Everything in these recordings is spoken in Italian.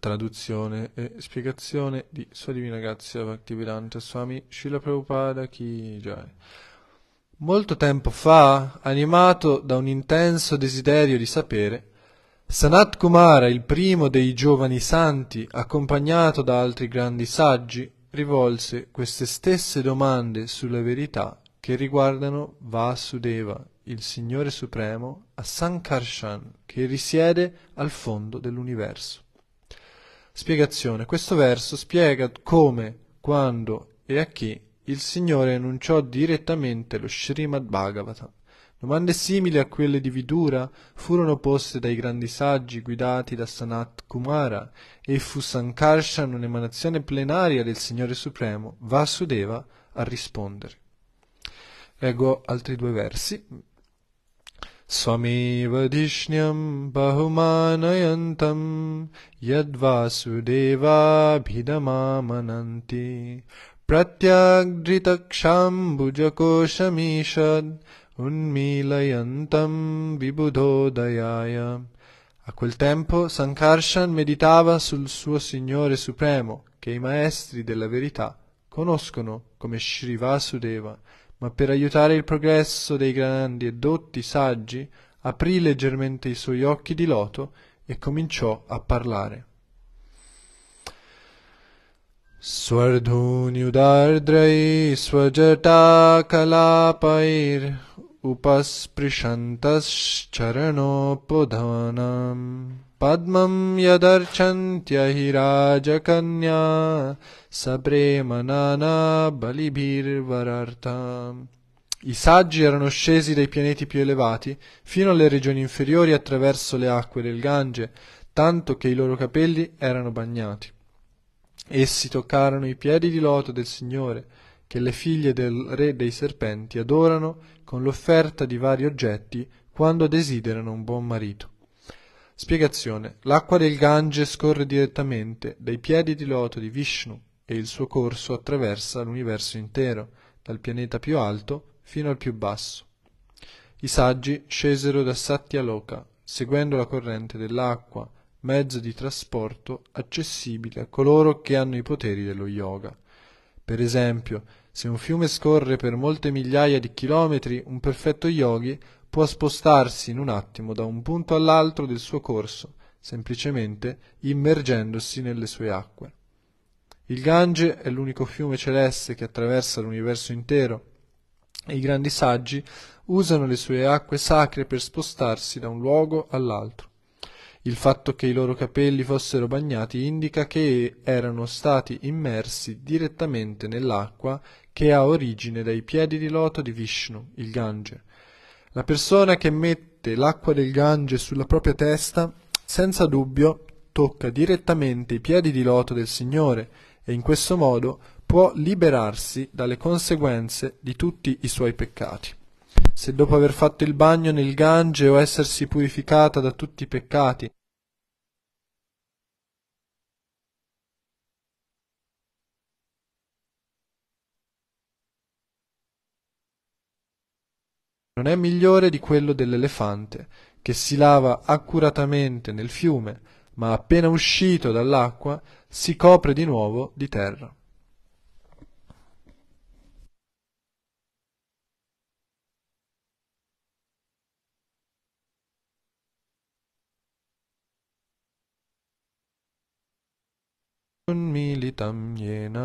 Traduzione e spiegazione di Sua Divina Grazia Bhaktivedanta Swami Srila Prabhupada Ki Jai. Molto tempo fa, animato da un intenso desiderio di sapere, Sanat Kumara, il primo dei giovani santi, accompagnato da altri grandi saggi, rivolse queste stesse domande sulla verità che riguardano Vasudeva, il Signore Supremo, a Sankarshan, che risiede al fondo dell'universo. Spiegazione. Questo verso spiega come, quando e a chi il Signore annunciò direttamente lo Srimad Bhagavatam. Domande simili a quelle di Vidura furono poste dai grandi saggi guidati da Sanat Kumara e fu Sankarshan un'emanazione plenaria del Signore Supremo, Vasudeva, a rispondere. Leggo altri due versi, स्वमेवधिष्ण्यं बहुमानयन्तं यद्वासुदेवाभिदमामनन्ति प्रत्याघ्रितक्षाम्बुजकोशमीषद् उन्मीलयन्तं विबुधोदयाय A quel tempo Sankarshan meditava sul suo Signore Supremo, che i maestri della verità conoscono come Sri Vasudeva, ma per aiutare il progresso dei grandi e dotti saggi aprì leggermente i suoi occhi di loto e cominciò a parlare स्वर्धून्युदार्द्रै स्वजटाकलापैर् उपस्पृशन्तश्चरणोपधानाम् पद्मं यदर्चन्त्यहिराजकन्या सप्रेमनाना बलिभिर्वरार्थाम् I saggi erano scesi dai pianeti più elevati fino alle regioni inferiori attraverso le acque del Gange, tanto che i loro capelli erano bagnati. Essi toccarono i piedi di loto del Signore, che le figlie del re dei serpenti adorano con l'offerta di vari oggetti quando desiderano un buon marito. Spiegazione. L'acqua del Gange scorre direttamente dai piedi di loto di Vishnu e il suo corso attraversa l'universo intero, dal pianeta più alto fino al più basso. I saggi scesero da Satyaloka, seguendo la corrente dell'acqua, mezzo di trasporto accessibile a coloro che hanno i poteri dello yoga. Per esempio, se un fiume scorre per molte migliaia di chilometri, un perfetto yogi può spostarsi in un attimo da un punto all'altro del suo corso, semplicemente immergendosi nelle sue acque. Il Gange è l'unico fiume celeste che attraversa l'universo intero e i grandi saggi usano le sue acque sacre per spostarsi da un luogo all'altro. Il fatto che i loro capelli fossero bagnati indica che erano stati immersi direttamente nell'acqua che ha origine dai piedi di loto di Vishnu, il Gange, la persona che mette l'acqua del Gange sulla propria testa, senza dubbio, tocca direttamente i piedi di loto del Signore e in questo modo può liberarsi dalle conseguenze di tutti i suoi peccati. Se dopo aver fatto il bagno nel Gange o essersi purificata da tutti i peccati non è migliore di quello dell'elefante che si lava accuratamente nel fiume ma appena uscito dall'acqua si copre di nuovo di terra उन्मीलितं येन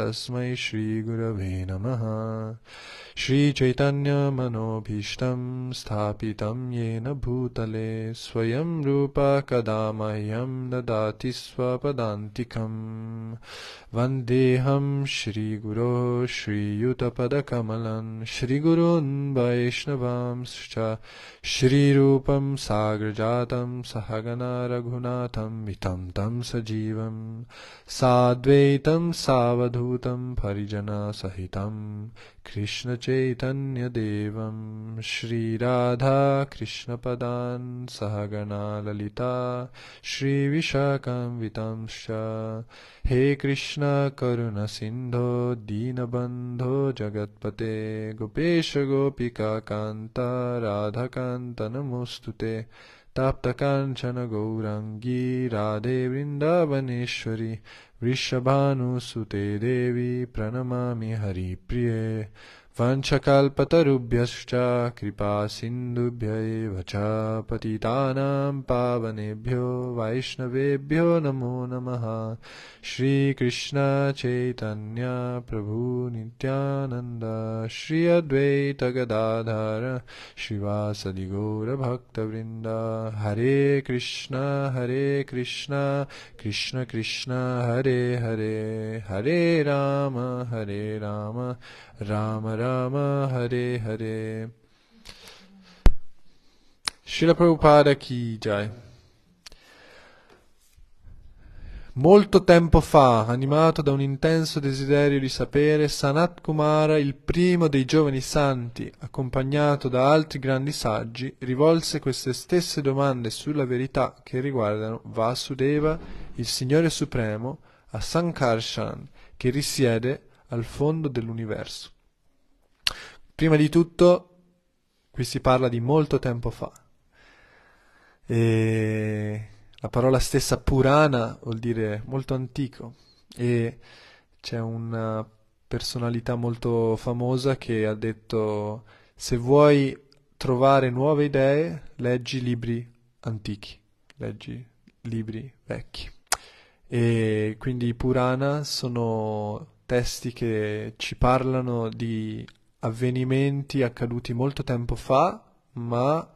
तस्मै श्रीगुरवे नमः श्रीचैतन्यमनोभीष्टं स्थापितं येन भूतले स्वयं रूपा कदा मह्यं ददाति स्वपदान्तिकम् वन्देऽहं श्रीगुरो श्रीयुतपदकमलं श्रीगुरोन् वैष्णवांश्च श्रीरूपं सागरजातं सहगना रघुनाथं वितं तं सजीवम् साद्वैतं सावधूतं परिजनासहितं कृष्णचैतन्यदेवं श्रीराधा कृष्णपदान् सहगणा श्रीविशाकान्वितांश्च हे कृष्ण करुणसिन्धो दीनबन्धो जगत्पते गोपेशगोपिकान्ता राधाकान्तनमोऽस्तु ते ताप्तकाञ्चन गौराङ्गी राधे वृन्दावनेश्वरि वृषभानुसुते देवी प्रणमामि हरिप्रिये वंशकल्पतरुभ्यश्च कृपासिन्धुभ्यैव च पतितानाम् पावनेभ्यो वैष्णवेभ्यो नमो नमः श्रीकृष्ण चैतन्या प्रभुनित्यानन्द श्रियद्वैतगदाधर श्रीवासदिघोरभक्तवृन्द हरे कृष्ण हरे कृष्ण कृष्ण हरे हरे हरे राम हरे Ram Rama Rama Hare Hare. Srila Prabhupada Ki Jai Molto tempo fa, animato da un intenso desiderio di sapere, Sanat Kumara, il primo dei giovani santi, accompagnato da altri grandi saggi, rivolse queste stesse domande sulla verità che riguardano Vasudeva, il Signore Supremo, a Sankarshan, che risiede al fondo dell'universo. Prima di tutto, qui si parla di molto tempo fa. E la parola stessa Purana vuol dire molto antico e c'è una personalità molto famosa che ha detto se vuoi trovare nuove idee leggi libri antichi, leggi libri vecchi. E quindi i Purana sono testi che ci parlano di avvenimenti accaduti molto tempo fa, ma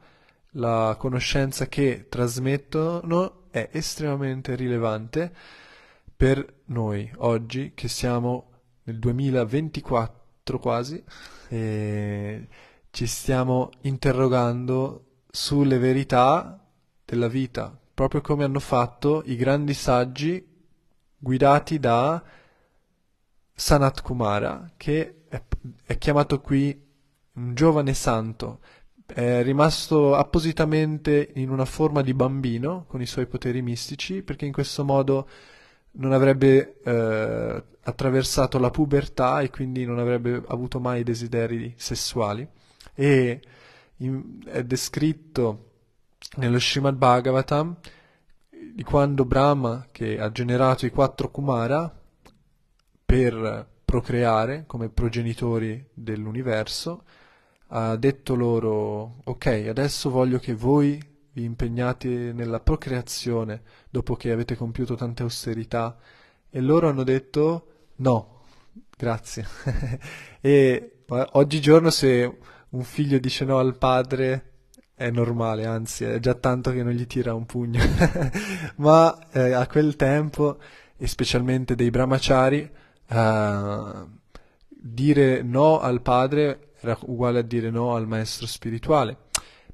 la conoscenza che trasmettono è estremamente rilevante per noi oggi che siamo nel 2024 quasi e ci stiamo interrogando sulle verità della vita, proprio come hanno fatto i grandi saggi guidati da Sanat Kumara, che è, è chiamato qui un giovane santo, è rimasto appositamente in una forma di bambino con i suoi poteri mistici, perché in questo modo non avrebbe eh, attraversato la pubertà e quindi non avrebbe avuto mai desideri sessuali. E in, è descritto nello Srimad Bhagavatam di quando Brahma, che ha generato i quattro Kumara, per procreare come progenitori dell'universo, ha detto loro ok, adesso voglio che voi vi impegnate nella procreazione dopo che avete compiuto tante austerità e loro hanno detto no, grazie. e oggigiorno se un figlio dice no al padre è normale, anzi è già tanto che non gli tira un pugno, ma eh, a quel tempo, e specialmente dei brahmachari, eh, dire no al padre era uguale a dire no al maestro spirituale,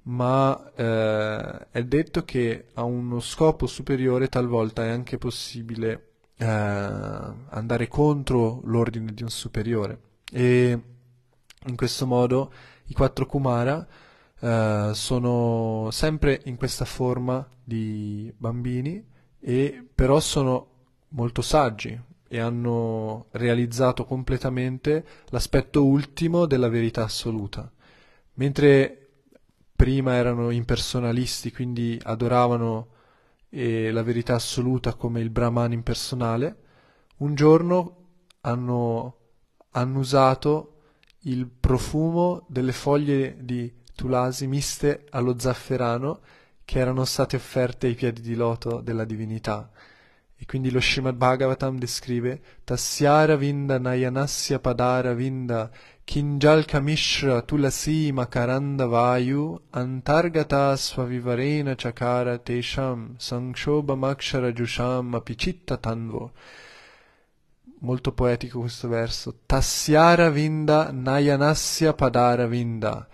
ma uh, è detto che a uno scopo superiore talvolta è anche possibile uh, andare contro l'ordine di un superiore. E in questo modo i quattro Kumara Uh, sono sempre in questa forma di bambini e però sono molto saggi, e hanno realizzato completamente l'aspetto ultimo della verità assoluta. Mentre prima erano impersonalisti, quindi adoravano eh, la verità assoluta come il Brahman impersonale, un giorno hanno annusato il profumo delle foglie di tulasi miste allo zafferano che erano state offerte ai piedi di loto della divinità e quindi lo Srimad Bhagavatam descrive Tasyara vinda nayanasya padara vinda kinjalka mishra tulasi makaranda vayu antargata svavivarena chakara tesham Sankshoba sankshobhamakshara jusham apicitta tanvo molto poetico questo verso. Tasyara vinda nayanasya padara vinda.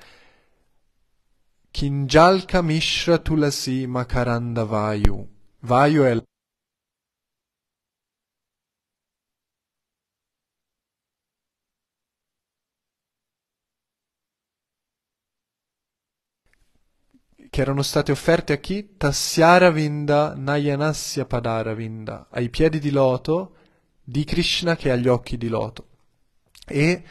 Kinjalka mishra tulasi makaranda vayu. Vayu è la che erano state offerte a chi? Tasyaravinda Nayanasya Padaravinda, ai piedi di loto di Krishna che ha gli occhi di loto. E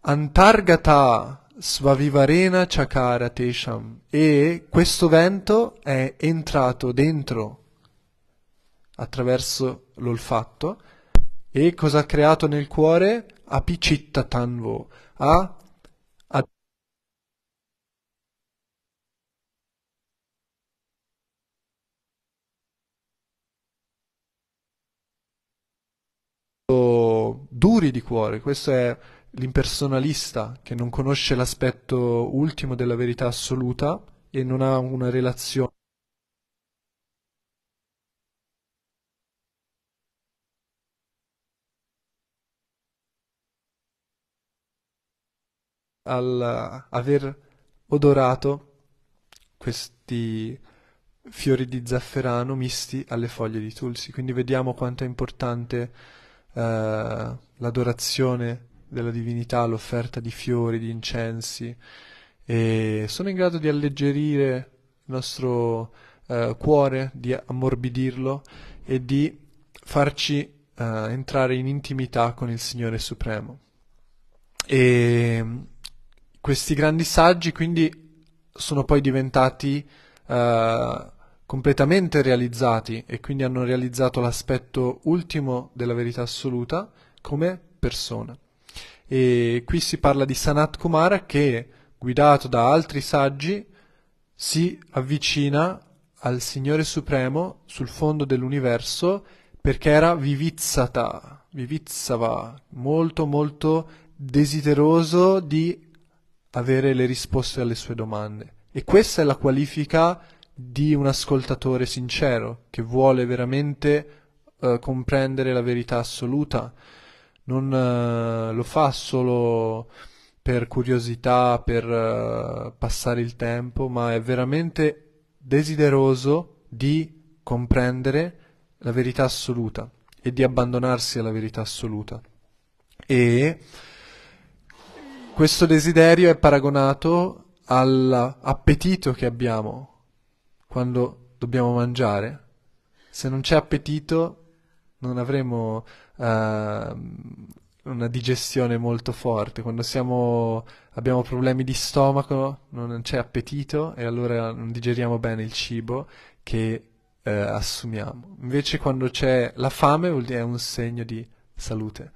Antargata Svavivarena Chakara Tesham. E questo vento è entrato dentro attraverso l'olfatto e cosa ha creato nel cuore? Apicitta Tanvo, ha duri di cuore, questo è l'impersonalista che non conosce l'aspetto ultimo della verità assoluta e non ha una relazione. al aver odorato questi fiori di zafferano misti alle foglie di tulsi, quindi vediamo quanto è importante eh, l'adorazione della divinità, l'offerta di fiori, di incensi e sono in grado di alleggerire il nostro eh, cuore, di ammorbidirlo e di farci eh, entrare in intimità con il Signore Supremo. E questi grandi saggi quindi sono poi diventati eh, completamente realizzati e quindi hanno realizzato l'aspetto ultimo della verità assoluta come persona. E qui si parla di Sanat Kumara che, guidato da altri saggi, si avvicina al Signore Supremo sul fondo dell'universo perché era vivizzata, vivizzava, molto molto desideroso di avere le risposte alle sue domande. E questa è la qualifica di un ascoltatore sincero che vuole veramente eh, comprendere la verità assoluta, non eh, lo fa solo per curiosità, per eh, passare il tempo, ma è veramente desideroso di comprendere la verità assoluta e di abbandonarsi alla verità assoluta. E questo desiderio è paragonato all'appetito che abbiamo quando dobbiamo mangiare, se non c'è appetito non avremo uh, una digestione molto forte, quando siamo, abbiamo problemi di stomaco non c'è appetito e allora non digeriamo bene il cibo che uh, assumiamo. Invece quando c'è la fame è un segno di salute.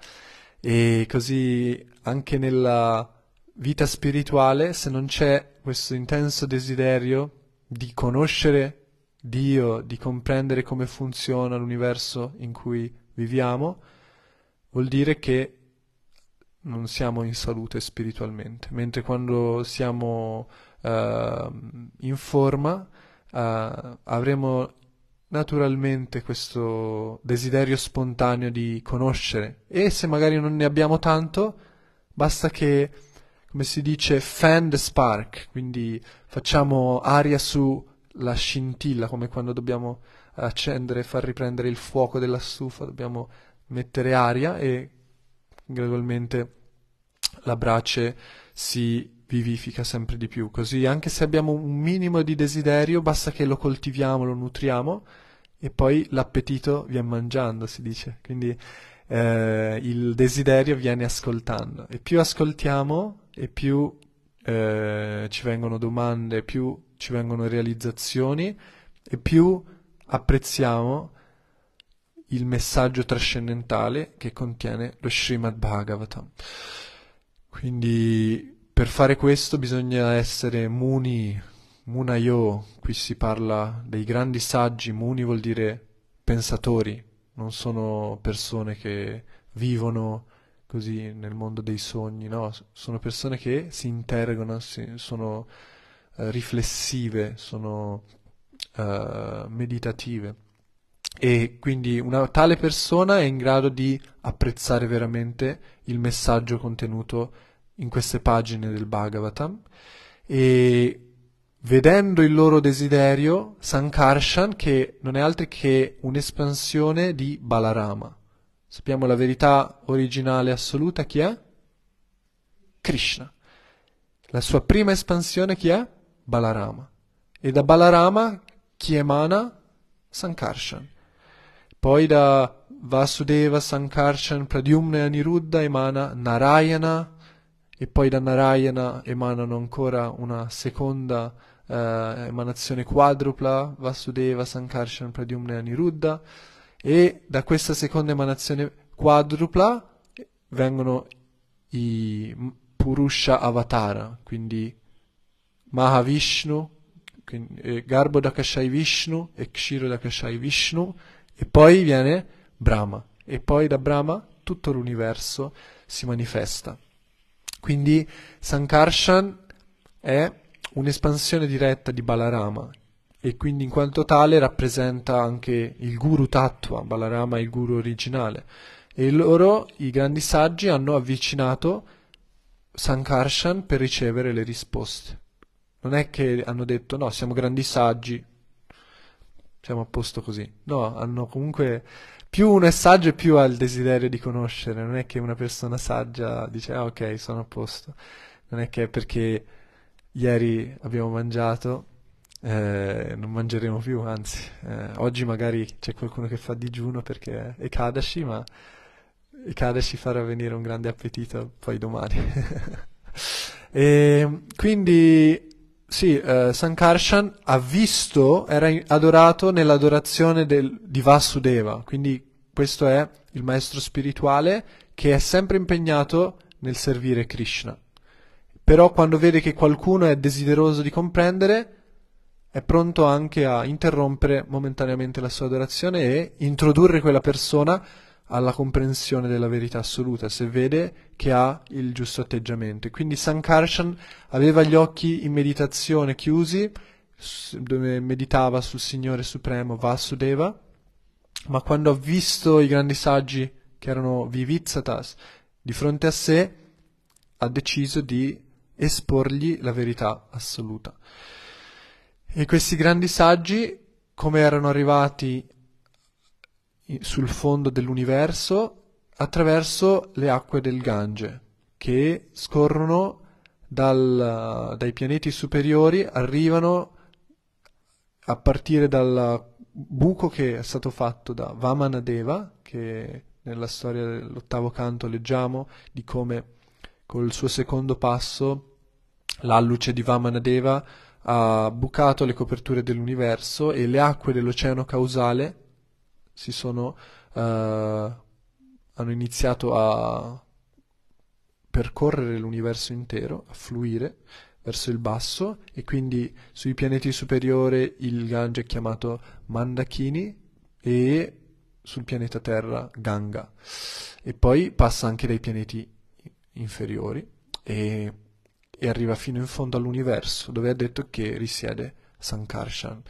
E così anche nella vita spirituale, se non c'è questo intenso desiderio di conoscere Dio, di comprendere come funziona l'universo in cui viviamo, vuol dire che non siamo in salute spiritualmente, mentre quando siamo eh, in forma eh, avremo naturalmente questo desiderio spontaneo di conoscere e se magari non ne abbiamo tanto, basta che come si dice, fan the spark, quindi facciamo aria sulla scintilla, come quando dobbiamo accendere e far riprendere il fuoco della stufa, dobbiamo mettere aria e gradualmente la brace si vivifica sempre di più. Così anche se abbiamo un minimo di desiderio, basta che lo coltiviamo, lo nutriamo e poi l'appetito viene mangiando, si dice. Quindi eh, il desiderio viene ascoltando e più ascoltiamo e più eh, ci vengono domande, più ci vengono realizzazioni e più apprezziamo il messaggio trascendentale che contiene lo Srimad Bhagavatam. Quindi per fare questo bisogna essere muni, munayo, qui si parla dei grandi saggi, muni vuol dire pensatori, non sono persone che vivono così nel mondo dei sogni, no, sono persone che si interrogano, si, sono eh, riflessive, sono eh, meditative. E quindi una tale persona è in grado di apprezzare veramente il messaggio contenuto in queste pagine del Bhagavatam e vedendo il loro desiderio, Sankarshan, che non è altro che un'espansione di Balarama. Sappiamo la verità originale assoluta chi è? Krishna. La sua prima espansione chi è? Balarama. E da Balarama chi emana? Sankarshan. Poi da Vasudeva, Sankarshan, Pradyumna e Aniruddha emana Narayana e poi da Narayana emanano ancora una seconda espansione eh, emanazione quadrupla Vasudeva Sankarshan Pradyumna Aniruddha e da questa seconda emanazione quadrupla vengono i Purusha Avatara, quindi Mahavishnu, eh, Garbhodakashai Vishnu e Kshirodakashai Vishnu e poi viene Brahma e poi da Brahma tutto l'universo si manifesta. Quindi Sankarshan è un'espansione diretta di Balarama e quindi in quanto tale rappresenta anche il guru Tattva, Balarama è il guru originale. E loro, i grandi saggi, hanno avvicinato Sankarshan per ricevere le risposte. Non è che hanno detto no, siamo grandi saggi, siamo a posto così. No, hanno comunque più uno è saggio più ha il desiderio di conoscere, non è che una persona saggia dice ah ok, sono a posto. Non è che è perché ieri abbiamo mangiato, eh, non mangeremo più, anzi, eh, oggi magari c'è qualcuno che fa digiuno perché è Kadashi, ma Kadashi farà venire un grande appetito poi domani. e quindi sì, eh, Sankarshan ha visto, era adorato nell'adorazione del, di Vasudeva, quindi questo è il maestro spirituale che è sempre impegnato nel servire Krishna però quando vede che qualcuno è desideroso di comprendere, è pronto anche a interrompere momentaneamente la sua adorazione e introdurre quella persona alla comprensione della verità assoluta, se vede che ha il giusto atteggiamento. Quindi Sankarshan aveva gli occhi in meditazione chiusi, dove meditava sul Signore Supremo Vasudeva, ma quando ha visto i grandi saggi che erano Vivitsatas di fronte a sé, ha deciso di esporgli la verità assoluta. E questi grandi saggi, come erano arrivati sul fondo dell'universo, attraverso le acque del Gange, che scorrono dal, dai pianeti superiori, arrivano a partire dal buco che è stato fatto da Vamanadeva, che nella storia dell'ottavo canto leggiamo di come col suo secondo passo, la luce di Vamanadeva ha bucato le coperture dell'universo e le acque dell'oceano causale si sono, eh, hanno iniziato a percorrere l'universo intero, a fluire verso il basso e quindi sui pianeti superiori il Gange è chiamato Mandakini e sul pianeta Terra Ganga e poi passa anche dai pianeti inferiori e, e arriva fino in fondo all'universo, dove ha detto che risiede Sankarshan.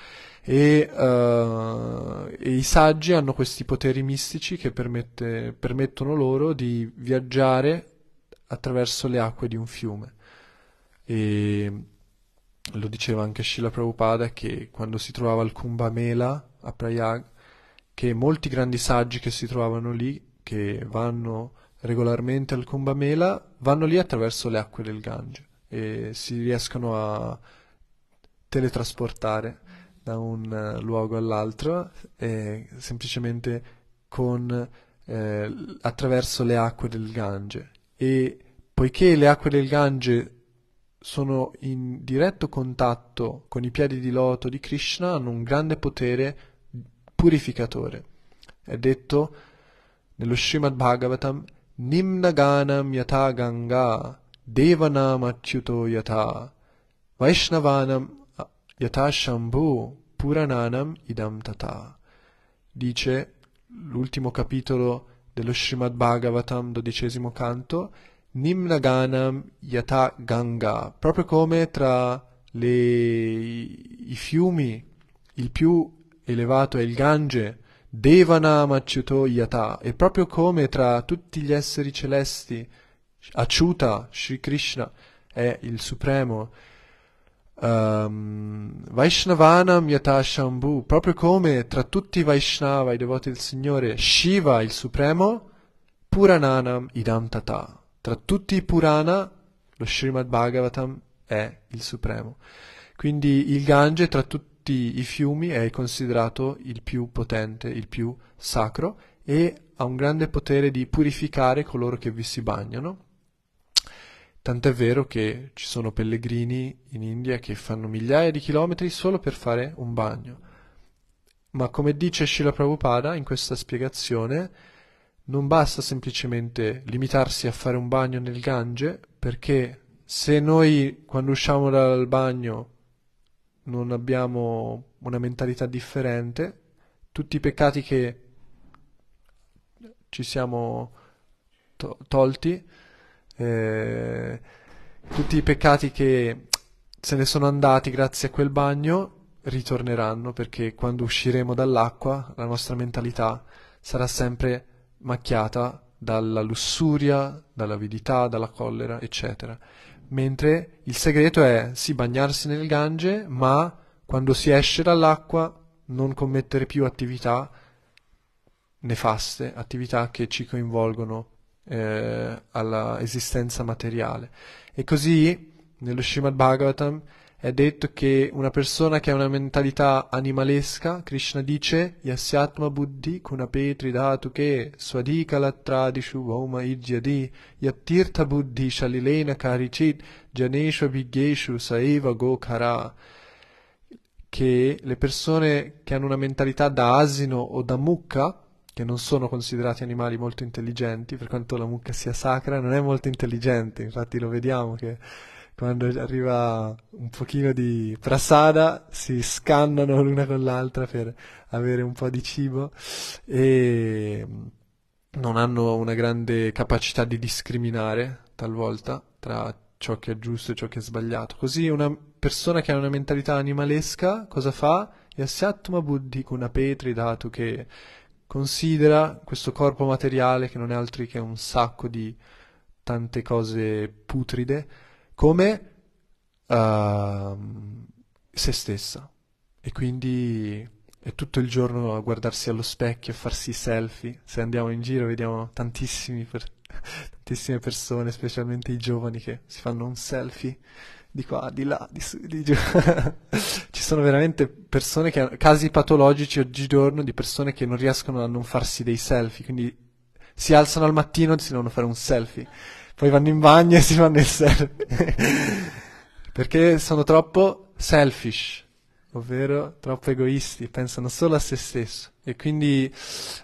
E, uh, e, i saggi hanno questi poteri mistici che permette, permettono loro di viaggiare attraverso le acque di un fiume. E lo diceva anche Shila Prabhupada che quando si trovava al Kumbh Mela a Prayag, che molti grandi saggi che si trovavano lì, che vanno regolarmente al Kumbamela vanno lì attraverso le acque del Gange e si riescono a teletrasportare da un eh, luogo all'altro eh, semplicemente con, eh, attraverso le acque del Gange e poiché le acque del Gange sono in diretto contatto con i piedi di loto di Krishna hanno un grande potere purificatore è detto nello Srimad Bhagavatam निम्नगानं यथा गङ्गा देवनामच्युतो यथा वैष्णवानं yata shambhu purananam idam tata. Dice l'ultimo capitolo dello Srimad Bhagavatam, dodicesimo canto, Nimnaganam yata ganga, proprio come tra le, i fiumi il più elevato è il Gange, Devanamacciuto Yata. E proprio come tra tutti gli esseri celesti, Acciuta, Sri Krishna, è il supremo. Um, ehm, Vaishnavanam Yata Shambhu. Proprio come tra tutti i Vaishnava, i devoti del Signore, Shiva, il supremo, Purananam Idam Tata. Tra tutti i Purana, lo Srimad Bhagavatam è il supremo. Quindi il Gange tra tutti tutti i fiumi è considerato il più potente, il più sacro e ha un grande potere di purificare coloro che vi si bagnano. Tant'è vero che ci sono pellegrini in India che fanno migliaia di chilometri solo per fare un bagno. Ma come dice Srila Prabhupada in questa spiegazione, non basta semplicemente limitarsi a fare un bagno nel Gange, perché se noi quando usciamo dal bagno non abbiamo una mentalità differente, tutti i peccati che ci siamo to- tolti, eh, tutti i peccati che se ne sono andati grazie a quel bagno ritorneranno perché quando usciremo dall'acqua la nostra mentalità sarà sempre macchiata dalla lussuria, dall'avidità, dalla collera, eccetera mentre il segreto è sì bagnarsi nel Gange, ma quando si esce dall'acqua non commettere più attività nefaste, attività che ci coinvolgono eh, alla esistenza materiale. E così nello Srimad Bhagavatam è detto che una persona che ha una mentalità animalesca, Krishna dice, Yasyatma buddhi kunapetri dhatu ke swadika lattradishu vauma idyadi yattirtha buddhi shalilena karicit janeshu bhigyeshu saeva gokhara che le persone che hanno una mentalità da asino o da mucca, che non sono considerati animali molto intelligenti, per quanto la mucca sia sacra, non è molto intelligente, infatti lo vediamo che quando arriva un pochino di prasada si scannano l'una con l'altra per avere un po' di cibo e mm, non hanno una grande capacità di discriminare talvolta tra ciò che è giusto e ciò che è sbagliato. Così una persona che ha una mentalità animalesca cosa fa? Yasyattma buddhi kuna petri dato che considera questo corpo materiale che non è altro che un sacco di tante cose putride come uh, se stessa. E quindi è tutto il giorno a guardarsi allo specchio, a farsi selfie. Se andiamo in giro vediamo per, tantissime persone, specialmente i giovani che si fanno un selfie di qua, di là, di su, di giù. Ci sono veramente persone che hanno casi patologici oggigiorno di persone che non riescono a non farsi dei selfie, quindi si alzano al mattino e si devono fare un selfie poi vanno in bagno e si fanno il selfie. Perché sono troppo selfish, ovvero troppo egoisti, pensano solo a se stesso. E quindi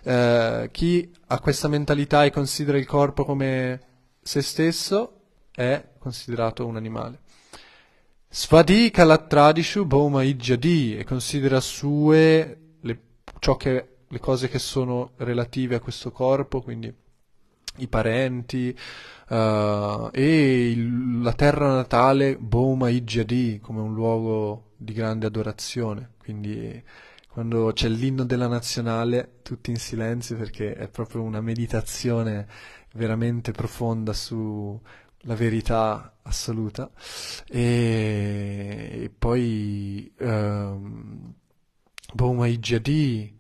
eh, chi ha questa mentalità e considera il corpo come se stesso è considerato un animale. Svadika latradishu boma ijadi e considera sue le, che, le cose che sono relative a questo corpo, quindi i parenti, uh, e il, la terra natale Boma Ijadi come un luogo di grande adorazione, quindi quando c'è l'inno della nazionale tutti in silenzio perché è proprio una meditazione veramente profonda sulla verità assoluta e, e poi um, ehm, Boma Ijadi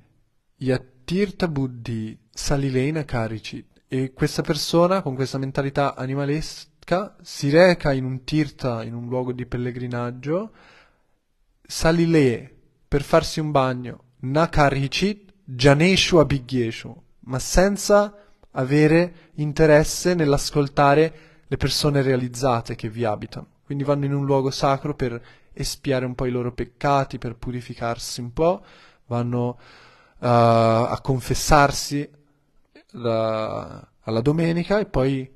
Yattirta Buddhi Salilena Karicit e questa persona con questa mentalità animalesca si reca in un tirta, in un luogo di pellegrinaggio, salile per farsi un bagno, nakarhichit janeshu abhigyeshu, ma senza avere interesse nell'ascoltare le persone realizzate che vi abitano. Quindi vanno in un luogo sacro per espiare un po' i loro peccati, per purificarsi un po', vanno uh, a confessarsi, la, alla domenica e poi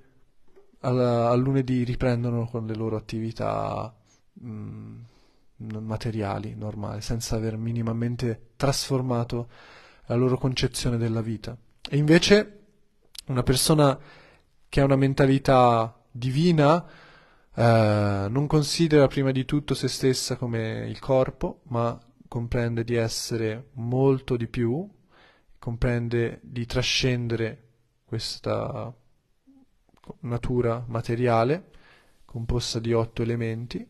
alla, al lunedì riprendono con le loro attività mh, mm, materiali, normali, senza aver minimamente trasformato la loro concezione della vita. E invece una persona che ha una mentalità divina eh, non considera prima di tutto se stessa come il corpo, ma comprende di essere molto di più, comprende di trascendere questa natura materiale, composta di otto elementi,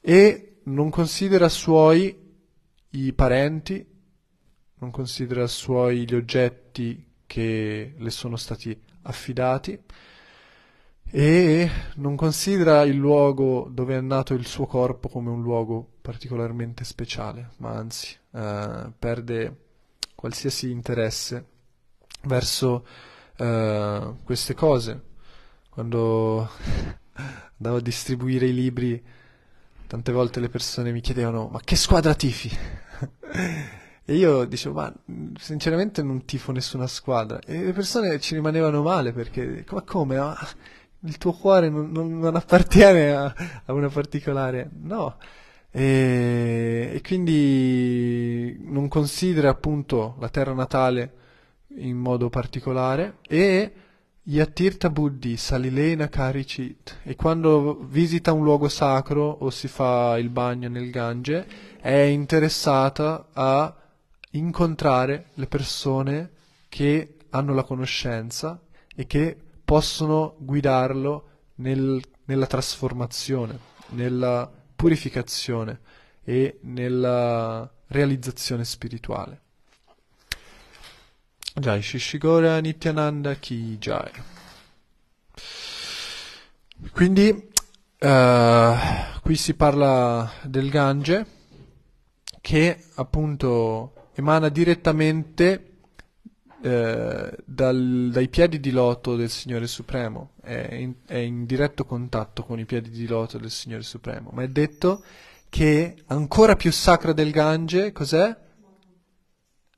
e non considera suoi i parenti, non considera suoi gli oggetti che le sono stati affidati e non considera il luogo dove è nato il suo corpo come un luogo particolarmente speciale, ma anzi eh, perde qualsiasi interesse verso eh, queste cose. Quando andavo a distribuire i libri, tante volte le persone mi chiedevano ma che squadra tifi? e io dicevo ma sinceramente non tifo nessuna squadra. E le persone ci rimanevano male perché ma come? Ah, il tuo cuore non, non, non appartiene a, a una particolare... No e, e quindi non considera appunto la terra natale in modo particolare e Yatirta Buddhi Salilena Karicit e quando visita un luogo sacro o si fa il bagno nel Gange è interessata a incontrare le persone che hanno la conoscenza e che possono guidarlo nel, nella trasformazione, nella purificazione e nella realizzazione spirituale. Jai Shishigora Nityananda Ki Jai. Quindi eh, qui si parla del Gange che appunto emana direttamente eh, dal, dai piedi di loto del Signore Supremo, è in, è in diretto contatto con i piedi di loto del Signore Supremo, ma è detto che ancora più sacra del Gange, cos'è?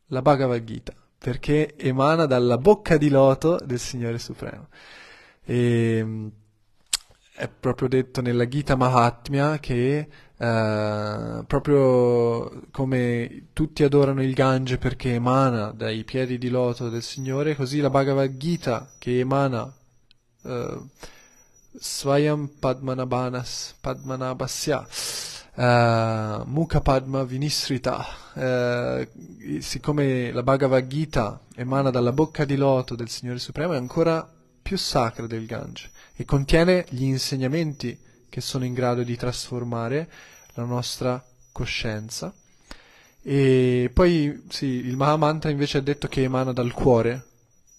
La Bhagavad Gita, perché emana dalla bocca di loto del Signore Supremo. E, ehm, è proprio detto nella Gita Mahatmya che eh, proprio come tutti adorano il Gange perché emana dai piedi di loto del Signore, così la Bhagavad Gita che emana uh, eh, Svayam Padmanabhanas Padmanabhasya uh, Mukha Padma Vinisrita uh, siccome la Bhagavad Gita emana dalla bocca di loto del Signore Supremo è ancora più sacra del Gange e contiene gli insegnamenti che sono in grado di trasformare la nostra coscienza. E poi sì, il Mahamantra invece è detto che emana dal cuore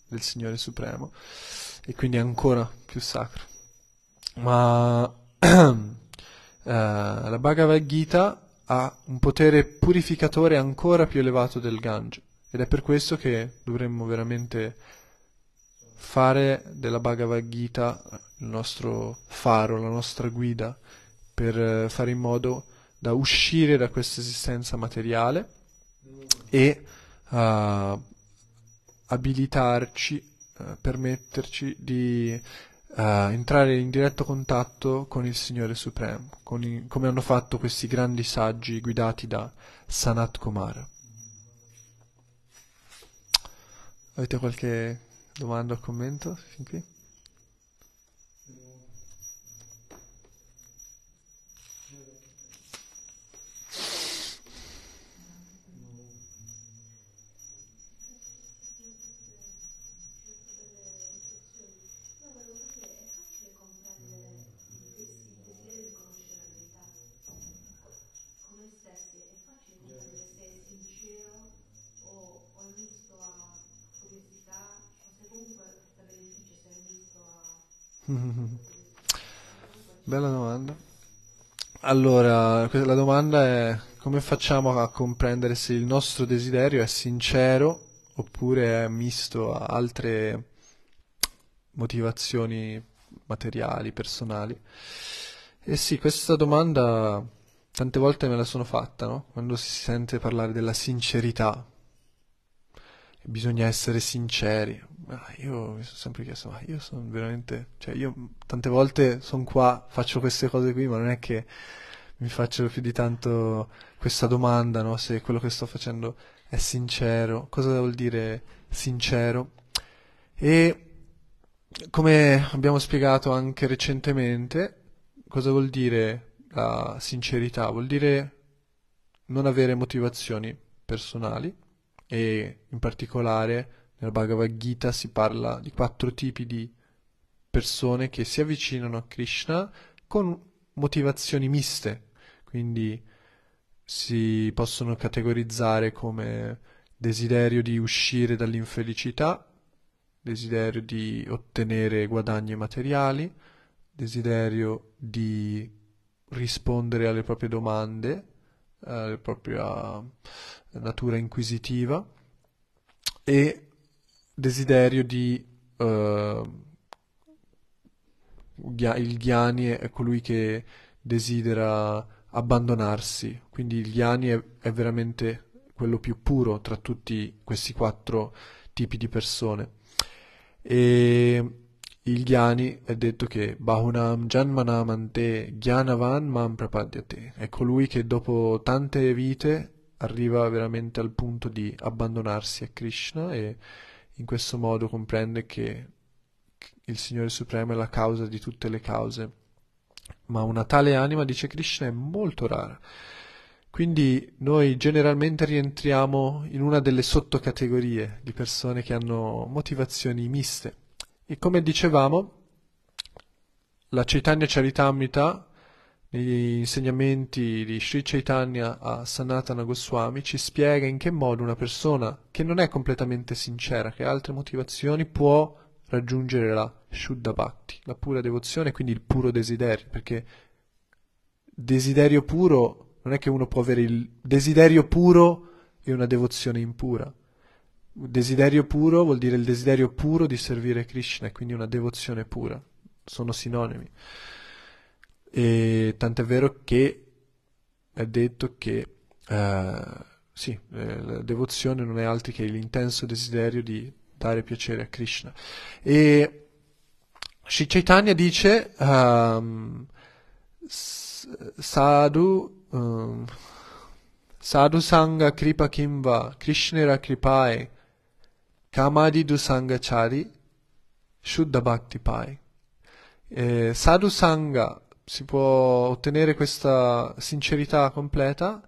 del Signore Supremo e quindi è ancora più sacro. Ma eh, la Bhagavad Gita ha un potere purificatore ancora più elevato del Gange ed è per questo che dovremmo veramente fare della Bhagavad Gita il nostro faro, la nostra guida per eh, fare in modo da uscire da questa esistenza materiale e uh, abilitarci, uh, permetterci di uh, entrare in diretto contatto con il Signore Supremo, i, come hanno fatto questi grandi saggi guidati da Sanat Kumar. Avete qualche domanda o commento fin qui? Bella domanda. Allora, la domanda è come facciamo a comprendere se il nostro desiderio è sincero oppure è misto a altre motivazioni materiali, personali. E eh sì, questa domanda tante volte me la sono fatta, no? Quando si sente parlare della sincerità. Bisogna essere sinceri io mi sono sempre chiesto, ma io sono veramente, cioè io tante volte sono qua, faccio queste cose qui, ma non è che mi faccio più di tanto questa domanda, no? Se quello che sto facendo è sincero, cosa vuol dire sincero? E come abbiamo spiegato anche recentemente, cosa vuol dire la sincerità? Vuol dire non avere motivazioni personali e in particolare nella Bhagavad Gita si parla di quattro tipi di persone che si avvicinano a Krishna con motivazioni miste, quindi si possono categorizzare come desiderio di uscire dall'infelicità, desiderio di ottenere guadagni materiali, desiderio di rispondere alle proprie domande, alla propria natura inquisitiva e desiderio di... Uh, il Ghiani è colui che desidera abbandonarsi, quindi il Ghiani è, è veramente quello più puro tra tutti questi quattro tipi di persone. E il Ghiani è detto che Bahunam Janmanam Ante Gyanavan Prapadyate è colui che dopo tante vite arriva veramente al punto di abbandonarsi a Krishna e in questo modo comprende che il Signore Supremo è la causa di tutte le cause. Ma una tale anima, dice Krishna, è molto rara. Quindi noi generalmente rientriamo in una delle sottocategorie di persone che hanno motivazioni miste. E come dicevamo, la Chaitanya Charitamrita negli insegnamenti di Sri Chaitanya a Sanatana Goswami ci spiega in che modo una persona che non è completamente sincera, che ha altre motivazioni, può raggiungere la Shuddha Bhakti, la pura devozione, quindi il puro desiderio, perché desiderio puro non è che uno può avere il desiderio puro e una devozione impura. Desiderio puro vuol dire il desiderio puro di servire Krishna, quindi una devozione pura, sono sinonimi e tant'è vero che è detto che eh, sì, eh, la devozione non è altro che l'intenso desiderio di dare piacere a Krishna. E Sri Chaitanya dice um, sadhu um, sadhu sangha kripa kimva krishnera kripae kamadi du sangha chari shuddha bhakti pai eh, sadhu sangha si può ottenere questa sincerità completa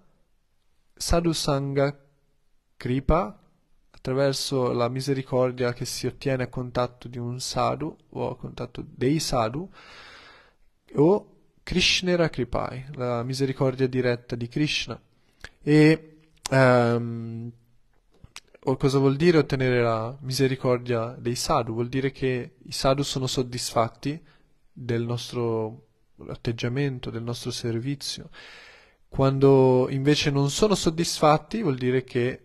sadhusanga kripa attraverso la misericordia che si ottiene a contatto di un sadhu o a contatto dei sadhu o Krishnera Kripai, la misericordia diretta di Krishna. E ehm, cosa vuol dire ottenere la misericordia dei sadhu? Vuol dire che i sadhu sono soddisfatti del nostro atteggiamento, del nostro servizio. Quando invece non sono soddisfatti vuol dire che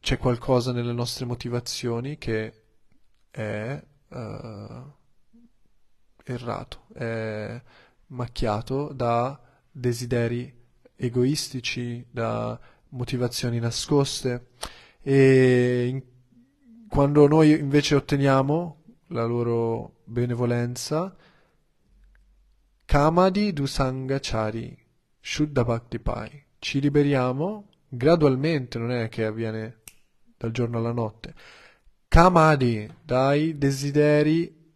c'è qualcosa nelle nostre motivazioni che è eh, errato, è macchiato da desideri egoistici, da motivazioni nascoste e in, quando noi invece otteniamo la loro benevolenza Kamadi du Sangachari, Shuddha Bhakti Pai. Ci liberiamo gradualmente, non è che avviene dal giorno alla notte. Kamadi, dai desideri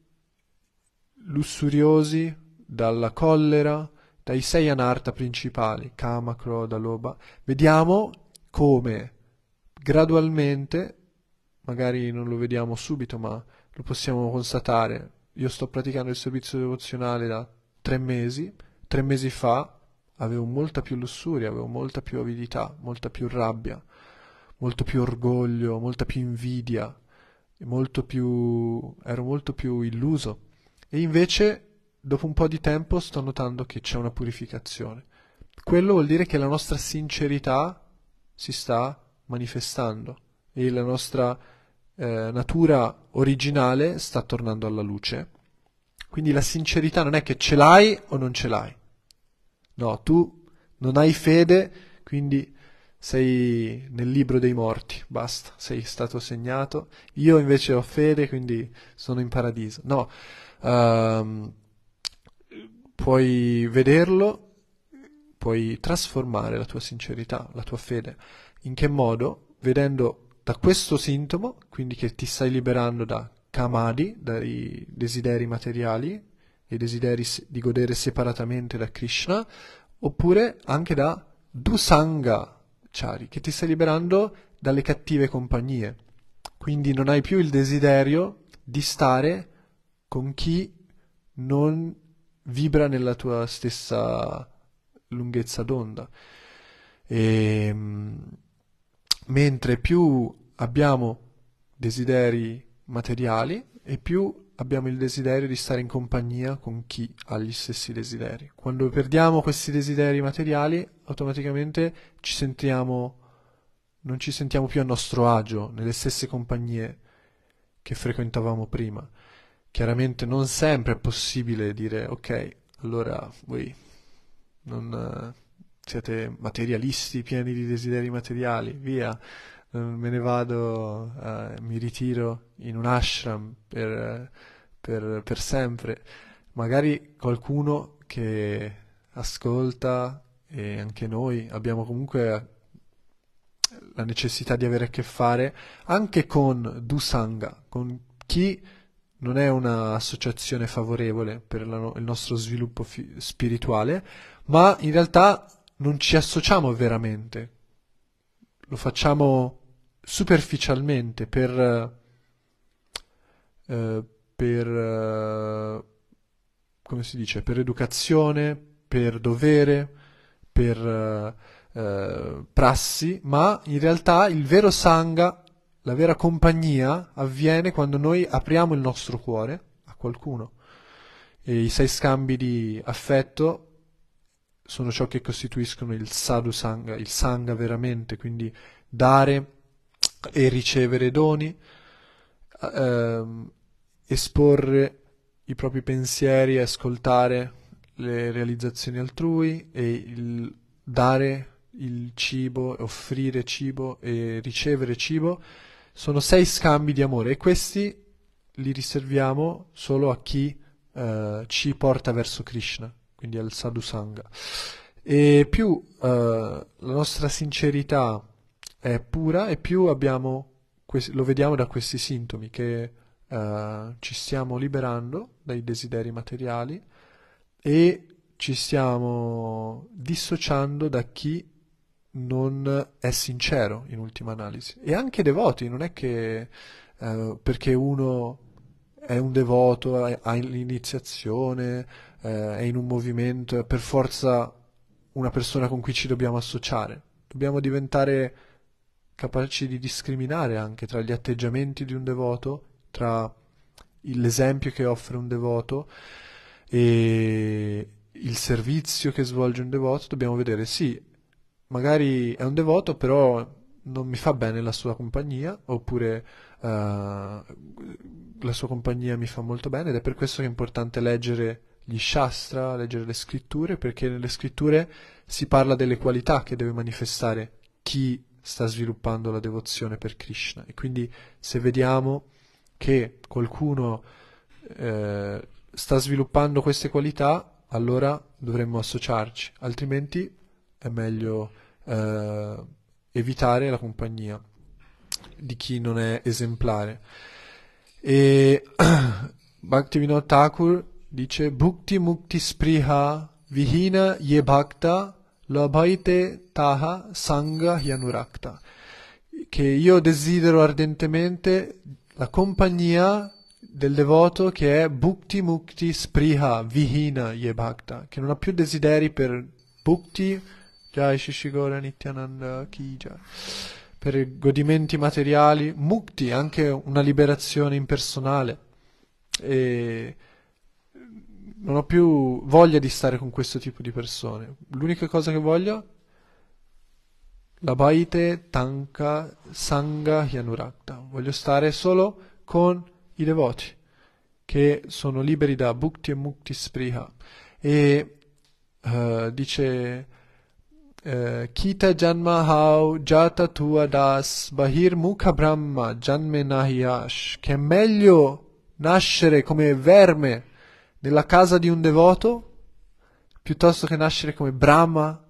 lussuriosi, dalla collera, dai sei anarta principali, Kama, Kroda, Loba. Vediamo come gradualmente, magari non lo vediamo subito, ma lo possiamo constatare. Io sto praticando il servizio devozionale da tre mesi, tre mesi fa avevo molta più lussuria, avevo molta più avidità, molta più rabbia, molto più orgoglio, molta più invidia, molto più, ero molto più illuso. E invece dopo un po' di tempo sto notando che c'è una purificazione. Quello vuol dire che la nostra sincerità si sta manifestando e la nostra eh, natura originale sta tornando alla luce quindi la sincerità non è che ce l'hai o non ce l'hai. No, tu non hai fede, quindi sei nel libro dei morti, basta, sei stato segnato. Io invece ho fede, quindi sono in paradiso. No, um, puoi vederlo, puoi trasformare la tua sincerità, la tua fede. In che modo? Vedendo da questo sintomo, quindi che ti stai liberando da kamadi, dai desideri materiali, i desideri di godere separatamente da Krishna, oppure anche da dusanga chari, che ti stai liberando dalle cattive compagnie. Quindi non hai più il desiderio di stare con chi non vibra nella tua stessa lunghezza d'onda. E, ehm, mentre più abbiamo desideri materiali e più abbiamo il desiderio di stare in compagnia con chi ha gli stessi desideri. Quando perdiamo questi desideri materiali, automaticamente ci sentiamo, non ci sentiamo più a nostro agio nelle stesse compagnie che frequentavamo prima. Chiaramente non sempre è possibile dire ok, allora voi non eh, siete materialisti pieni di desideri materiali, via eh, me ne vado, uh, mi ritiro in un ashram per, per, per sempre. Magari qualcuno che ascolta e anche noi abbiamo comunque eh, la necessità di avere a che fare anche con Dusanga, con chi non è un'associazione favorevole per no- il nostro sviluppo fi- spirituale, ma in realtà non ci associamo veramente, lo facciamo superficialmente, per, eh, eh per, eh, come si dice, per educazione, per dovere, per eh, eh, prassi, ma in realtà il vero sangha, la vera compagnia avviene quando noi apriamo il nostro cuore a qualcuno. E i sei scambi di affetto sono ciò che costituiscono il sadhu sangha, il sangha veramente, quindi dare e ricevere doni, eh, ehm, esporre i propri pensieri, ascoltare le realizzazioni altrui e il dare il cibo, offrire cibo e ricevere cibo, sono sei scambi di amore e questi li riserviamo solo a chi eh, ci porta verso Krishna, quindi al Sadhu Sangha. E più eh, la nostra sincerità è pura e più abbiamo, lo vediamo da questi sintomi, che eh, ci stiamo liberando dai desideri materiali e ci stiamo dissociando da chi non è sincero in ultima analisi. E anche devoti, non è che eh, perché uno è un devoto, ha l'iniziazione, eh, è in un movimento, è per forza una persona con cui ci dobbiamo associare. Dobbiamo diventare capaci di discriminare anche tra gli atteggiamenti di un devoto, tra l'esempio che offre un devoto e il servizio che svolge un devoto, dobbiamo vedere, sì, magari è un devoto, però non mi fa bene la sua compagnia, oppure uh, la sua compagnia mi fa molto bene ed è per questo che è importante leggere gli shastra, leggere le scritture, perché nelle scritture si parla delle qualità che deve manifestare chi sta sviluppando la devozione per Krishna. E quindi se vediamo che qualcuno eh, sta sviluppando queste qualità, allora dovremmo associarci, altrimenti è meglio eh, evitare la compagnia di chi non è esemplare. E Bhaktivinoda Thakur dice Bhukti Mukti Spriha Vihina Ye Bhakta Lobhaite taha sangha yanurakta. Che io desidero ardentemente la compagnia del devoto che è Bhukti Mukti Spriha Vihina Yebhakta, che non ha più desideri per Bhukti, Jai Shishigora Nityananda Kija, per godimenti materiali, Mukti, anche una liberazione impersonale. E non ho più voglia di stare con questo tipo di persone. L'unica cosa che voglio la Baite Tanka Sangha Hyanurakta. Voglio stare solo con i devoti che sono liberi da Bhukti e Mukti Spriha. E uh, dice eh, Kita Janma Hau Jata Tua Das Bahir Mukha Brahma Janme Nahiyash che è meglio nascere come verme nella casa di un devoto piuttosto che nascere come Brahma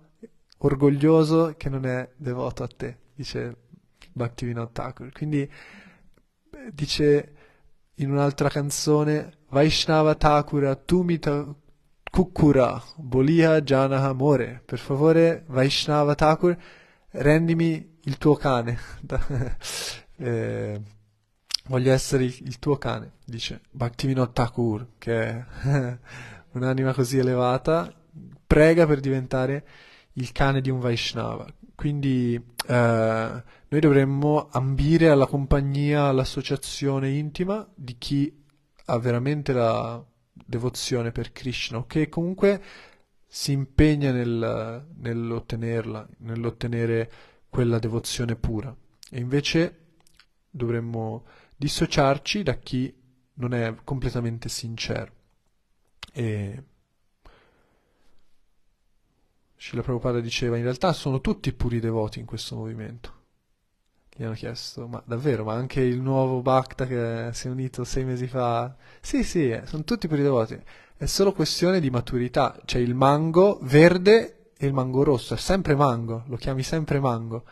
orgoglioso che non è devoto a te, dice Bhaktivinoda Thakur. Quindi eh, dice in un'altra canzone Vaishnava Thakura Tumita Kukkura Bolia Jana Amore, per favore Vaishnava Thakur rendimi il tuo cane. eh, Voglio essere il, il tuo cane, dice Bhaktivinoda Thakur, che è un'anima così elevata, prega per diventare il cane di un Vaishnava. Quindi eh, noi dovremmo ambire alla compagnia, all'associazione intima di chi ha veramente la devozione per Krishna, che comunque si impegna nel, nell'ottenerla, nell'ottenere quella devozione pura. E invece dovremmo dissociarci da chi non è completamente sincero. E Scilla Prabhupada diceva, in realtà sono tutti puri devoti in questo movimento. Gli hanno chiesto, ma davvero, ma anche il nuovo Bhakta che si è unito sei mesi fa? Sì, sì, eh, sono tutti puri devoti. È solo questione di maturità. C'è il mango verde e il mango rosso. È sempre mango, lo chiami sempre mango.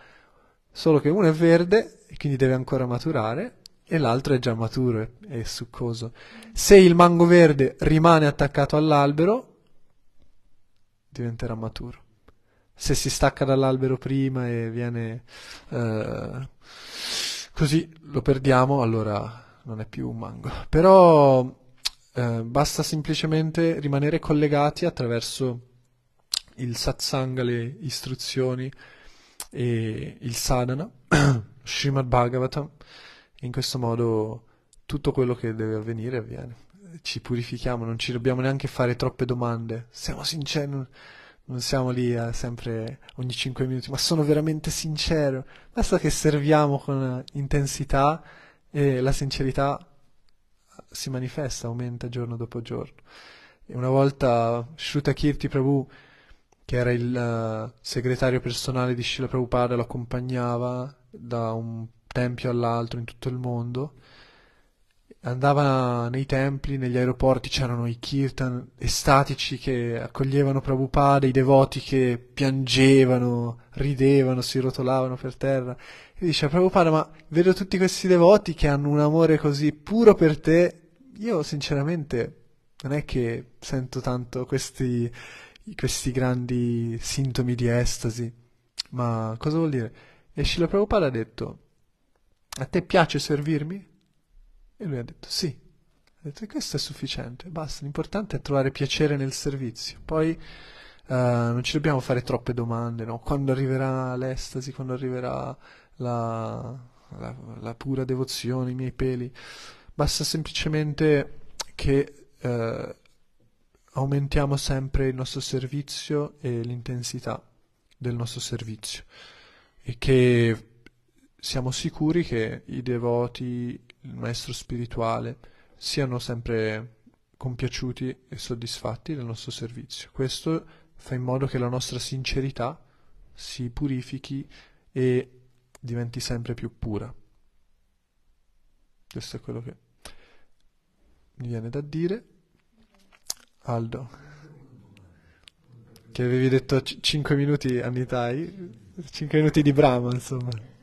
Solo che uno è verde e quindi deve ancora maturare, e l'altro è già maturo e succoso. Se il mango verde rimane attaccato all'albero, diventerà maturo. Se si stacca dall'albero prima e viene eh, così lo perdiamo, allora non è più un mango. Però eh, basta semplicemente rimanere collegati attraverso il satsang, le istruzioni e il sadhana, Srimad Bhagavatam in questo modo tutto quello che deve avvenire avviene. Ci purifichiamo, non ci dobbiamo neanche fare troppe domande, siamo sinceri, non, non siamo lì a eh, sempre ogni 5 minuti, ma sono veramente sincero. Basta che serviamo con intensità e la sincerità si manifesta, aumenta giorno dopo giorno. E una volta Shruta Kirti Prabhu, che era il uh, segretario personale di Srila Prabhupada, lo accompagnava da un tempio all'altro in tutto il mondo. Andava nei templi, negli aeroporti c'erano i kirtan estatici che accoglievano Prabhupada, i devoti che piangevano, ridevano, si rotolavano per terra. E dice a Prabhupada, ma vedo tutti questi devoti che hanno un amore così puro per te. Io sinceramente non è che sento tanto questi, questi grandi sintomi di estasi. Ma cosa vuol dire? E Srila Prabhupada ha detto, a te piace servirmi? E lui ha detto sì. Ha detto questo è sufficiente, basta, l'importante è trovare piacere nel servizio. Poi eh, non ci dobbiamo fare troppe domande, no? Quando arriverà l'estasi, quando arriverà la, la, la pura devozione, i miei peli. Basta semplicemente che eh, aumentiamo sempre il nostro servizio e l'intensità del nostro servizio e che siamo sicuri che i devoti, il maestro spirituale, siano sempre compiaciuti e soddisfatti del nostro servizio. Questo fa in modo che la nostra sincerità si purifichi e diventi sempre più pura. Questo è quello che mi viene da dire. Aldo, che avevi detto 5 minuti a Nitai, 5 minuti di Brahma, insomma.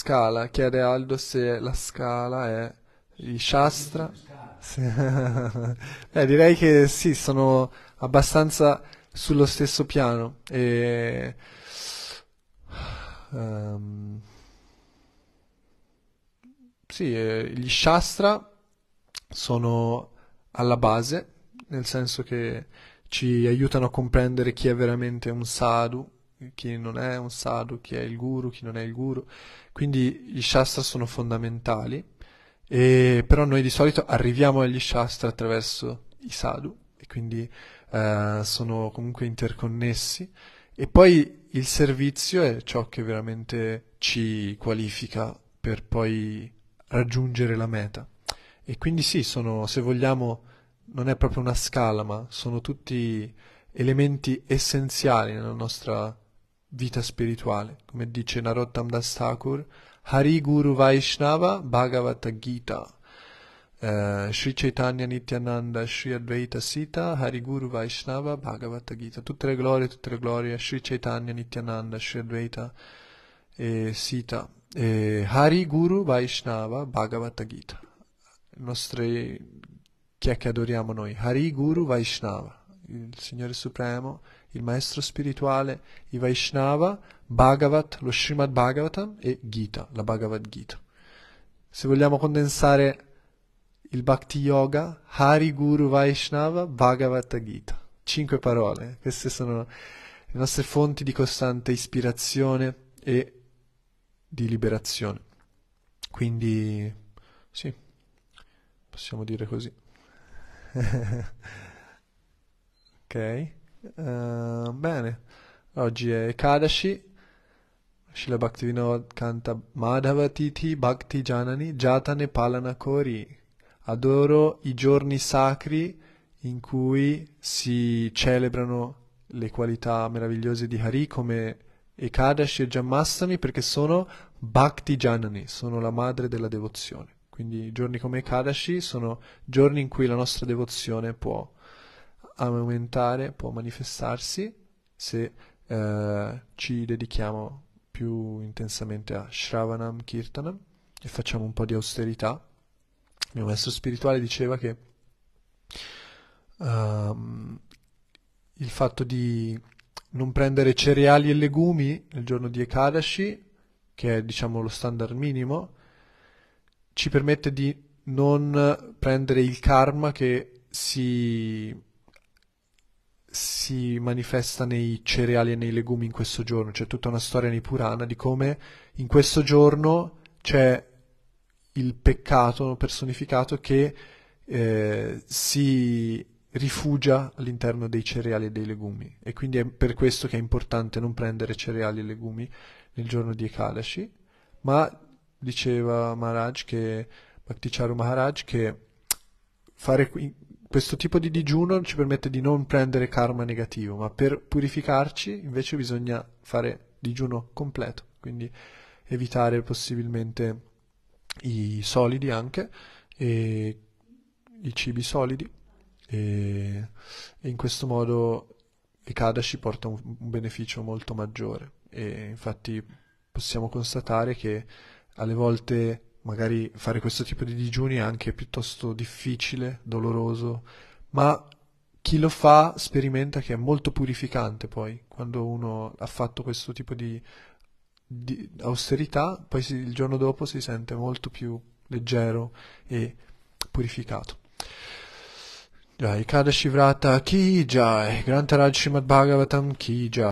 Scala, chiede Aldo se la scala è i Shastra. eh, direi che sì, sono abbastanza sullo stesso piano. E, um, sì, eh, gli Shastra sono alla base, nel senso che ci aiutano a comprendere chi è veramente un sadhu chi non è un sadhu, chi è il guru, chi non è il guru. Quindi gli shastra sono fondamentali, e, però noi di solito arriviamo agli shastra attraverso i sadhu, e quindi eh, sono comunque interconnessi. E poi il servizio è ciò che veramente ci qualifica per poi raggiungere la meta. E quindi sì, sono, se vogliamo, non è proprio una scala, ma sono tutti elementi essenziali nella nostra vita spirituale, come dice Narottam Das Thakur, Hari Guru Vaishnava Bhagavata Gita, uh, Sri Chaitanya Nityananda, Sri Advaita Sita, Hari Guru Vaishnava Bhagavata Gita, tutte le glorie, tutte le glorie, Sri Chaitanya Nityananda, Sri Advaita e Sita, e Hari Guru Vaishnava Bhagavata Gita, i nostri chi è che adoriamo noi? Hari Guru Vaishnava, il Signore Supremo, il maestro spirituale, i Vaishnava, Bhagavat, lo Srimad Bhagavatam e Gita, la Bhagavad Gita. Se vogliamo condensare il Bhakti Yoga, Hari Guru Vaishnava, Bhagavata Gita. Cinque parole, queste sono le nostre fonti di costante ispirazione e di liberazione. Quindi, sì, possiamo dire così. ok. Uh, bene, oggi è Kadashi. Srila Bhaktivinoda canta Madhavatiti Bhakti Janani Jatane Palana Kori. Adoro i giorni sacri in cui si celebrano le qualità meravigliose di Hari come Ekadashi e Jamastami perché sono Bhakti Janani, sono la madre della devozione. Quindi giorni come Ekadashi sono giorni in cui la nostra devozione può aumentare, può manifestarsi se eh, ci dedichiamo più intensamente a Shravanam Kirtanam e facciamo un po' di austerità. Il mio maestro spirituale diceva che um, il fatto di non prendere cereali e legumi nel giorno di Ekadashi, che è diciamo lo standard minimo, ci permette di non prendere il karma che si si manifesta nei cereali e nei legumi in questo giorno, c'è tutta una storia nei Purana di come in questo giorno c'è il peccato personificato che eh, si rifugia all'interno dei cereali e dei legumi e quindi è per questo che è importante non prendere cereali e legumi nel giorno di Ekadashi, ma diceva Maharaj che Bhakticharu Maharaj che fare questo tipo di digiuno ci permette di non prendere karma negativo, ma per purificarci invece bisogna fare digiuno completo, quindi evitare possibilmente i solidi anche, e i cibi solidi, e, in questo modo Ikada ci porta un, un beneficio molto maggiore. E infatti possiamo constatare che alle volte magari fare questo tipo di digiuni è anche piuttosto difficile, doloroso, ma chi lo fa sperimenta che è molto purificante poi, quando uno ha fatto questo tipo di, di austerità, poi si, il giorno dopo si sente molto più leggero e purificato. Jai Kada Shivrata Ki Jai, Grantaraj Srimad Bhagavatam Ki Jai.